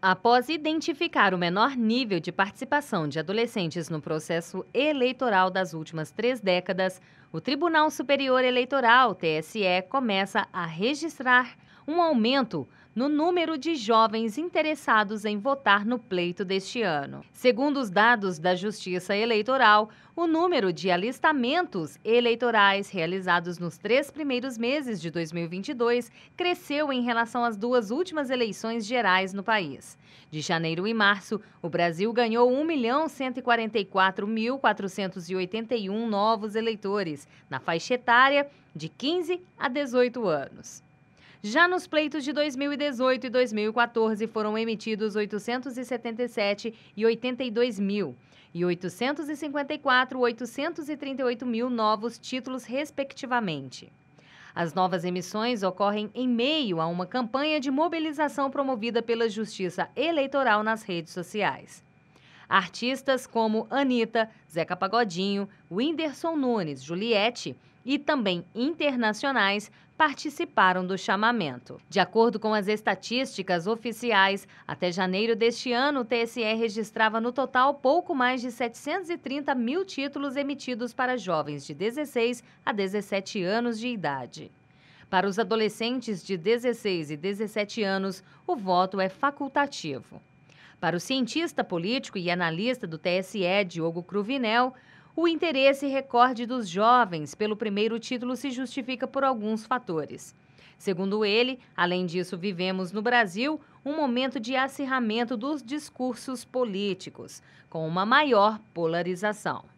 Após identificar o menor nível de participação de adolescentes no processo eleitoral das últimas três décadas, o Tribunal Superior Eleitoral, TSE, começa a registrar um aumento no número de jovens interessados em votar no pleito deste ano. Segundo os dados da Justiça Eleitoral, o número de alistamentos eleitorais realizados nos três primeiros meses de 2022 cresceu em relação às duas últimas eleições gerais no país. De janeiro e março, o Brasil ganhou 1.144.481 novos eleitores, na faixa etária de 15 a 18 anos. Já nos pleitos de 2018 e 2014 foram emitidos 877 e 82 mil e 854 838 mil novos títulos, respectivamente. As novas emissões ocorrem em meio a uma campanha de mobilização promovida pela Justiça Eleitoral nas redes sociais. Artistas como Anitta, Zeca Pagodinho, Whindersson Nunes, Juliette e também internacionais participaram do chamamento. De acordo com as estatísticas oficiais, até janeiro deste ano, o TSE registrava no total pouco mais de 730 mil títulos emitidos para jovens de 16 a 17 anos de idade. Para os adolescentes de 16 e 17 anos, o voto é facultativo. Para o cientista político e analista do TSE, Diogo Cruvinel, o interesse recorde dos jovens pelo primeiro título se justifica por alguns fatores. Segundo ele, além disso, vivemos no Brasil um momento de acirramento dos discursos políticos, com uma maior polarização.